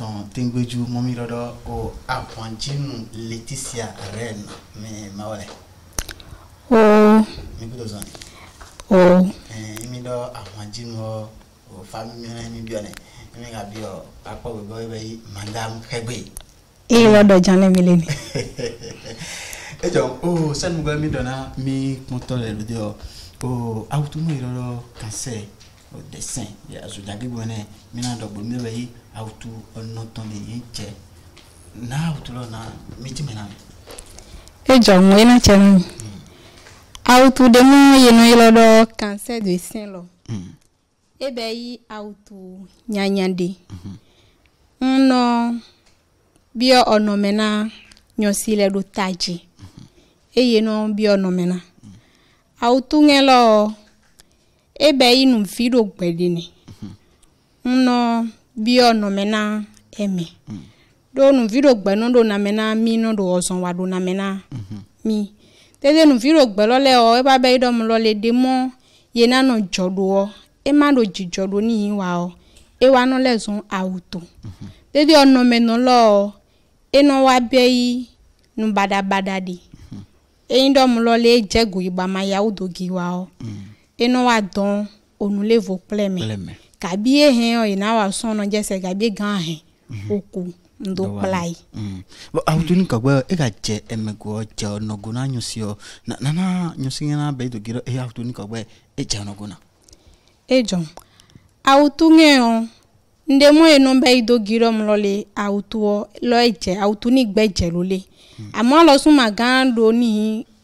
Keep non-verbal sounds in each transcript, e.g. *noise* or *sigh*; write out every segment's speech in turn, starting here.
tɔn tengbedzu mɔmi lɔdɔ o apɔnjinu Leticia Ren mi mawale. o. mi kudo zɔn. o. ɛɛ e, mi dɔ apɔnjinu o fami mi hɛn mi biɔ nɛ mi ka biɔ akpɔ gbɛgbɛ bɛ yi madame Kɛgbe. iye lɔdɔ jan ne mi le ni. *laughs* e o sani mugan mi dɔnna mi kuntɔ lɛ lóde o o awutunu yɛrɛ lɔ kansɛ o dɛsɛn azɔjagi bɔ nɛ mina dɔ mi bɛ yi. awutu ɔnɔtɔn de ye cɛ n'a awutu awutulɔ na miti mɛna. e jɔ ŋun ina cɛ nu awutu demu yenu yɛlɛ dɔ kansɛ de sɛn lɔ e bɛ yi awutu nyanya de hmm. hmm, bi ŋnɔ bia ɔnɔmɛna nyɔsi lɛ do taji eye nɔ bia ɔnɔmɛna awutu ŋɛ lɔ e bɛ yi nu vi do gbɛdini ŋnɔ. Mm -hmm. bio no mena eme mm. do nu viro gbe no do na mena mi no do osan wa do na mena mm mi tete nu viro gbe lo le o e ba be do mu lo le de mo ye na no jodo o e ma do ji jodo ni yin wa o e wa no le zun auto mm -hmm. tete ono me no lo e no wa be yi nu bada bada eyin do mu lo le jegu igba ma ya o do gi wa o e wa don onu levo pleme pleme kabie hɛn ɔyina wa sɔn nɔ jɛsɛ kabie gan hɛn mhm. oku ndo kpla yi. bɔn awo tuni ka gbɛ e ka jɛ ɛmɛgɔ jɛ na ɲɔsi yɔ nana ɲɔsi ŋɛna bɛɛ dogi rɔ e awo tuni ka e jɛ e awo e mhm. suma gan do ni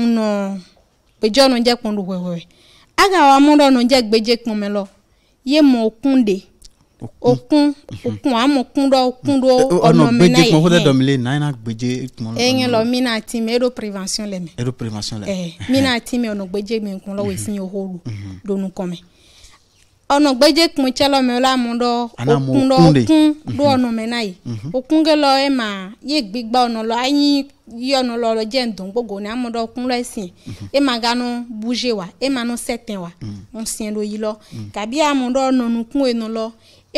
ŋnɔ gbedzɔnu dze kpɔn do wɛwɛ aga wa mu ɖɔ nu dze gbedze kpɔn mɛ lɔ ye mɔ kun de okun okun mhm. amu eh, eh, kun ɖɔ kun ɖɔ ɔnɔ na ye hɛn eŋe lɔ mi na ti mɛ eɖo prevention le mɛ eɖo prevention le eh, mɛ mi na ti mɛ ɔnɔ gbedze mɛ kun lɔ wesi mhm. ye o ho mhm. do nu kɔmɛ ɔnɔ gbedze kun tsɛlɔ mɛ la mu dɔ okun dɔ okun do ɔnɔ mɛ na yi okun ke lɔ ema ye gbigba ɔnɔ lɔ anyi yi ɔnɔ lɔ lɔ dze ŋdɔ gbogbo ne amu dɔ okun lɔ esi ema ga no bouge wa ema no sɛtɛn wa ŋusẽ do yi lɔ kabi amu dɔ nɔnukun eno lɔ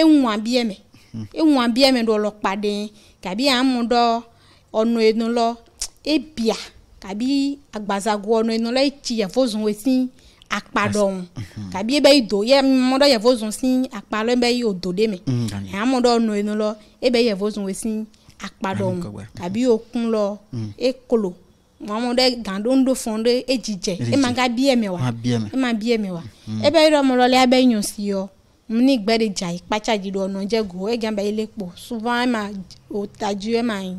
eŋu abie mɛ eŋu abie mɛ do lɔ kpa de kabi amu dɔ ɔnɔ eno lɔ ebia kabi agbazago ɔnɔ eno lɔ etsi akpa ɖɔŋ kabi ebe yi do ye mɔ ɖe yevu zɔn si akpa lɔ ebe yi o do ɖe me ame ɖewo nɔ yen lɔ ebe yevu zɔn si akpa ɖɔŋ kabi yi o kun lɔ mm. ekolo mɔmɔ ɖe gaɖo ŋɖo fɔ ɖe edzidzɛ ema ga bie me wa ema e bie me wa mm. ebe yi ɖɔ mɔ lɔ lɛ abe nyɔ si yɔ ní gbẹ́ de dza yìí kpatsa dzi ɖo ọ̀nà jẹ́ go ege abe ilé kpọ̀ ṣùgbọ́n ẹ̀ e máa o ta ju ẹ̀ e máa yin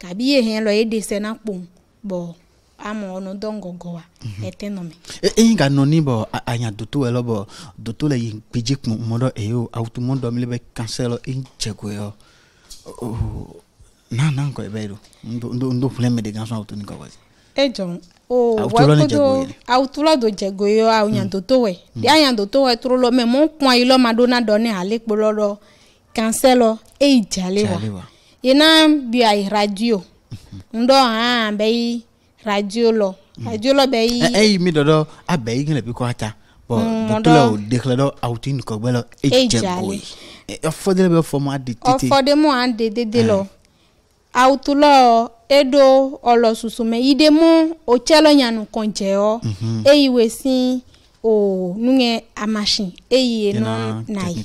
kabi ye hɛn lɔ ye dɛsɛ na kpɔn bɔn amɔ ɔnɔ dɔn gɔgɔ wa ɛtɛ mhm. nɔmɛ. E, eyin ka nɔni bɔ anya doto yɛ lɔ bɔ doto le yin gbedze kun mɔdɔ eye o awutumɔ dɔmili bɛ kansɛ lɔ eyin dzɛgoe yɔ o na na nkɔ ebe do ndo ndo ƒlɛ mɛ de gansɔn awutu ni kɔkɔ si. e jɔn o wɔkodo e. awutulɔ do dzɛgoe yɔ awu nya doto wɛ de anya doto wɛ tro lɔ mɛ mɔ nkpɔn yi lɔ ma do na dɔ ne ale kpolɔ lɔ yena bia radio ndo ha bei radio lo mm. radio lo bei ei eh, eh, mi dodo abei ngene bi ko ata bo mm, dotolo dekla do outin ko gbelo ejaboi ọfọdé bẹ fọmọ adi tete de. mu adi dede lọ awutulọ eh. edo susu susume idemu otsẹlọ nyanu kan jẹ ọ eyi wesin o nuyẹ amasin eyi enu nayi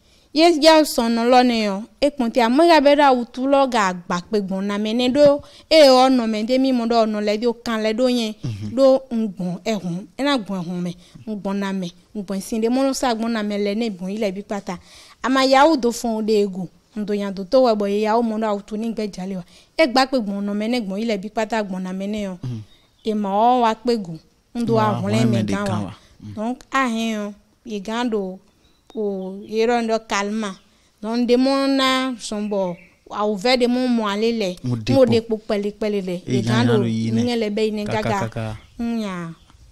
yezia sɔnɔ lɔ ne yɔ ekpɔn ti amega be ɖe awutu lɔ ga agbakpe gbɔna me ne ɖo eye ɔnɔ me de mi mɔ ɖe ɔnɔ le de o kan le ɖo ŋgbɔn mhm. ehun ena gbɔn ehun me ŋgbɔna me ŋgbɔn si de mɔnu sa gbɔna e, me ne yi bi kpata ama mhm. e, do fɔn de ego to bɔ ye mɔ o yɔrɔ dɔ kalima donc de mo na sɔnbɔ awu vɛ de mo mɔ ale lɛ mo de kpo kpɛlikpɛli lɛ ɛgan do ŋɛ lɛ bɛ yinɛ gaga ŋya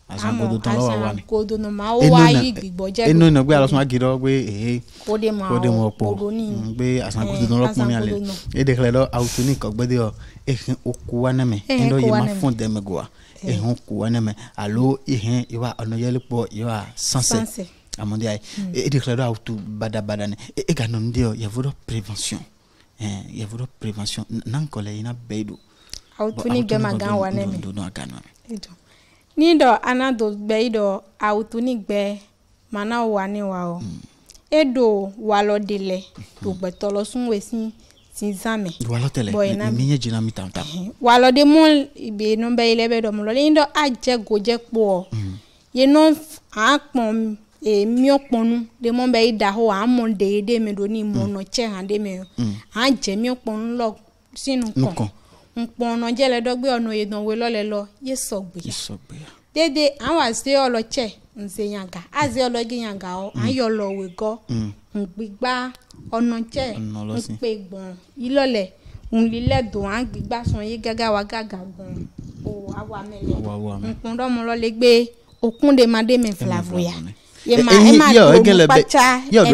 asankodo tɔn lɔwɔ wa ni kodo ma o wa yi gbìgbɔjɛ do eno na gbe alasuma gidɔ gbe ee ko de mm, gbe asankodo tɔn lɔkpɔn ni ale e de xlɛ dɔ awutu ni yɔ ehin oku wa ne mɛ endo yi ma fún dɛmɛ goa ehun oku wa ne alo ehin yiwa ɔnɔyɛli kpɔ yiwa sansɛ amɔnde ayi mm. e de xlẽ dɔ aw tu badabada ne e, e ganɔ nu yɔ yevu dɔ prévention eh, dɔ prévention nan kɔlɛ yina bɛɛ do aw tu ni gbɛma gan wa ne mɛ ni dɔ ana do gbɛ yi dɔ ni gbɛ mana wa ne wa o mm. e do walɔ de lɛ hmm. do gbɛtɔlɔ sun we si sinzan mɛ walɔ tɛ lɛ mi ye jina mi tan tan eh, walɔ de mun be nɔ bɛ yi lɛ bɛ dɔ mun lɔ ni dɔ a jɛ gojɛ kpɔ hmm. yenɔ a kpɔn. e miɔkpɔnu de mɔ bɛ yi da ho amɔ de de mi do ni mɔnɔ tsɛ hã de mi o hã dze miɔkpɔnu lɔ sinu kɔn nkpɔnɔ dze le dɔgbe ɔnɔ yi dɔn wele le lɔ ye sɔgbe ya dede awon aze ɔlɔ tsɛ nze nyaga aze ɔlɔ dze nyaga o ayɔ lɔ we gɔ ngbigba ɔnɔ tsɛ nkpe gbɔn ilɔ le nli lɛ do angbigba sɔn ye gaga wa gaga gbɔn o awa mɛ lɛ nkpɔn dɔmɔlɔ le gbe okun de ma de mɛ fila voya. yɔɖo eh, eh,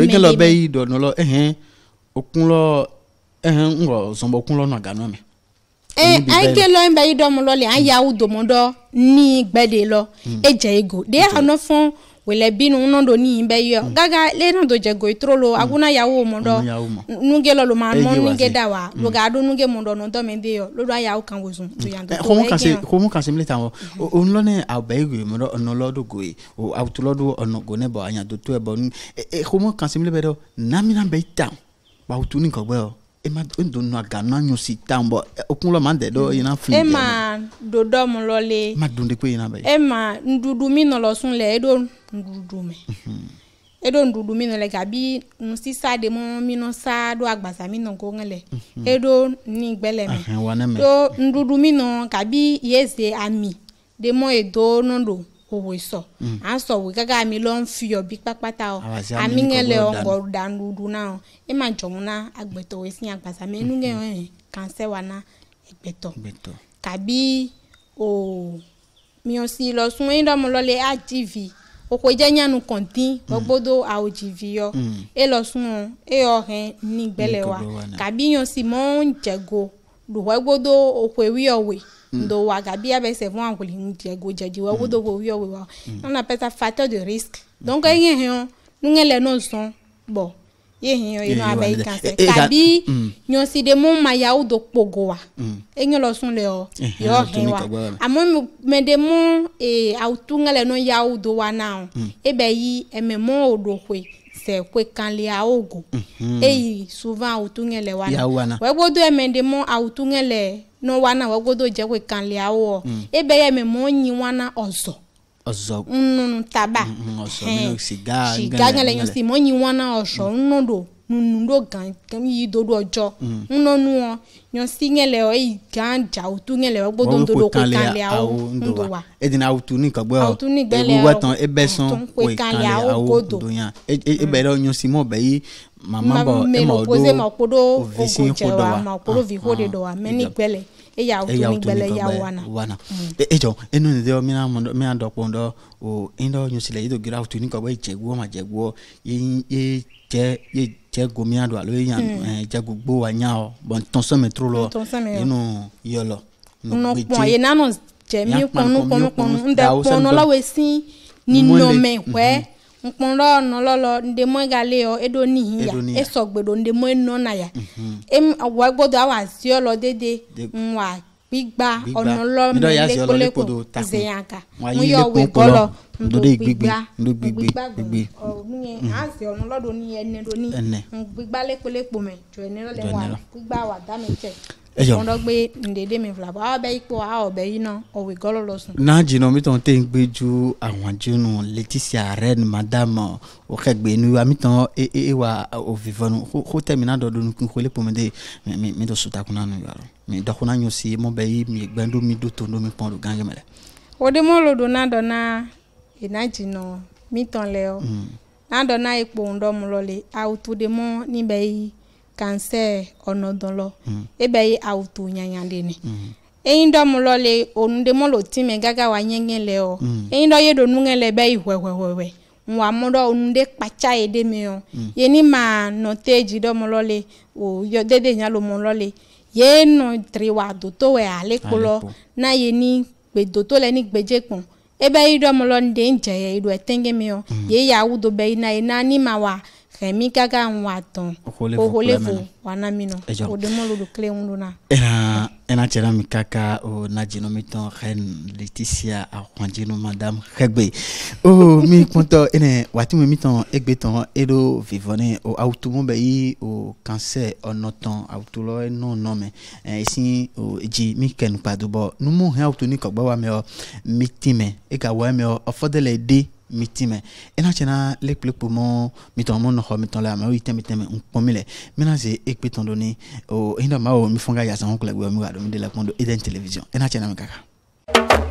eh, be yi ɖɔ nɔlɔ ehe okunlɔ ehe ŋgɔ zɔnbɔ kunlɔ nɔ ganɔ me. anke lɔ nba yi dɔ lɔ le an yawu domo dɔ ni gbɛ de lɔ hmm. e ego de ya nɔ fɔn. wele binu nondo ni imbe yo mm. gaga le nondo jego itrolo mm. aguna yawo mondo nuge lo lo ma non nuge dawa mm. lo ga do nuge mondo nondo mende yo lo do yawo kan wozun to yando ko mo kan se ko mo kan se mleta wo on lo ne abegu mondo on lo do goe o autulo do on go ne bo anya do to e bo ni ko mo kan se mlebe do namina be ta ba utuni ko gbe o ema ndo nua gana nyo si tan bɔ okunlɔ ma dɛ dɔ yina fili. e ma do dɔ mu lɔ le. ma don de ko yina bɛ. e ma ndudu mi nɔlɔ sun lɛ e do ndudu mɛ. e do ndudu mi nɔlɛ gabi nusisa de mo minɔ sa do agbasa mi nɔ ko ŋɛlɛ. e do ni gbɛlɛ mɛ. do ndudu mi nɔ gabi yeze ami de mo edo nɔ do ho so mm. aso we gaga mi lo nfi obi papata o ami ngele o ngoru danu du na o e ma jomu na agbeto we sin agbasa me nu nge o kan se wa na egbeto kabi o mi o si lo sun yin do mo lo le atv oko jẹ nyanu kọntin gbogbodo mm. aojivi yọ mm. e lọ sun o e yọ hẹn ni gbẹlẹ wa kabi yan si mọ n jẹgo lùwẹgbọdọ òkèwí ọwẹ. Mm. ndo waga bia bɛ sɛ fún akuli ŋutia godzadzi wa mm. wo do ko wiyɔ wo wa mm. on appelle ça facteur de risque donc eyin hɛn nuŋɛ lɛ n'o sɔn bɔn yehin yɔ inú abẹ́ yìí kan ma ya do wa wa eh, eh, do wa sekpekali awogo mhm. eyi souvent awutuŋɛ le wana wɛgbodo ɛmɛdemɔ awutuŋɛ le nɔ wana do wɛgbodo dzekpekali awo mm. ebe yɛ mɛmɔ nyi wana ozo. ɔzɔ nnunu taba ɛn mm, mm, siga ŋɛlɛ nyɔsi mɔ nyi wana ɔzɔ nnu do nunu ɖo gã yi do ɖo dzɔ nunɔnua nyɔsi nye le eyi gã dzawo tu nye le egbɔ do ŋdo ɖo ko kaliawo ŋdo wa edina awu tu ni kagbe wa egu wetɔn ebe sɔn ko kaliawo godo ebe e, e ɖe mm. nyɔsi mɔ be yi mama bɔ ema e o do ovisi ko do wa mɛ ah, ah, ni gbɛlɛ eya utumi gbɛlɛ ya wana wana mm. ejɔ eh, eh, enu ni dɔ mina mɔ mina dɔ kpɔn dɔ o endɔ nyosi le yedo gira utuni kɔ bɛ jɛguɔ ma jɛguɔ ye ye jɛ ye jɛ gomia do alo ye yan ɛɛ jɛ gbogbo wa nya o bɔn tɔnsɔn mi tro lɔ enu yɔlɔ nɔkpɔn ye nanɔ jɛ mi kɔnu kɔnu kɔnu ntɛ kɔnɔ la we ni ninɔmɛ wɛ. nkpọrọ nọlọlọ ndị mụ gale edo n'ihi ya esogbedo gbedo ndị mụ na ya mhm. em gbọdọ awa si ọlọ dede nwa gbígba ọ̀nà lọ́mọ lékólekò ìzèyànká mú yọ wé kọ́lọ̀ gbigba ìgbígbé ndògbígbé gbígbé. àǹsì ọ̀nà ndɔgbe ndede mi fila bɔ awo bɛ ikpo awo bɛ yina ɔwɛ gɔlɔ lɔ sùn. n'a jìnnà mi tàn tẹ́ ń gbé ju àwọn junu Leticia reine madame òkègbè ni wa mi tàn e, e e wa òvivɔnu kó tẹ̀mínà dɔ do nukun kó lè pɔmɛ de mi mi dɔ sutakunna nu yɔrɔ mi dɔkunna yɔ si mo bɛ yi mi gbɛndo mi do tondo mi pɔn do gange mɛ o de mo lo do na dɔ na ina jìnnà mi tàn lɛ o na dɔ na ikpo ŋdɔ mu lɔ ni bɛ kansɛ ɔnɔdɔlɔ mm. ebe ye awu tu nyanyale ne mm. eyin dɔ mu lɔ le onu de mɔlɔ ti mɛ gaga wa nyɛnyɛ lɛ o mm. eyin dɔ ye do nuŋɛ lɛ bɛ yi wɛwɛwɛwɛ ŋwa mu dɔ onu de kpatsa ye de mi o mm. ye ni ma nɔ te dzi dɔ mu lɔ le o yɔ dede nyalo mu lɔ le ye nɔ dri wa doto wɛ ale kplɔ na ye ni gbe doto lɛ ni gbedze kpɔn ebe yi dɔ mu lɔ ni de ŋdze ye do ɛtɛŋge mi o mm. ye yawu do bɛ yi na ye na ni ma wa xɛmi kaka ŋu atɔn oholevo wana mi nɔ o demɔlo do kile ŋu dona. ɛna ɛna tsɛnɛ mi kaka o nadzinu mi tɔn xɛn letisia akɔnjinu madame xɛgbe o mi kuntɔ ɛnɛ waati mi e e, mi tɔn egbe tɔn eɖo vivɔne o awutumu bɛ yi o kansɛ ɔnɔtɔn awutulɔ ɛnɔ nɔmɛ ɛsi o dzi mi kɛnukpadubɔ numu hɛn awutu ni kɔgbɛ wa mɛ ɔ mi ti mɛ eka wɔ mɛ ɔ ɔfɔdɛ le de. mitime me ena tsena le kple kpo mɔ mitɔn mɔ nɔxɔ mitɔn la amewo yi tɛ mitɛ me nkpɔ mi le mina se ekpe tɔn do ni o eyin dɔ ma wo mi ka yasa gbɛ mi wa do mi de la kpɔn do eden television e ena tsena mi kaka.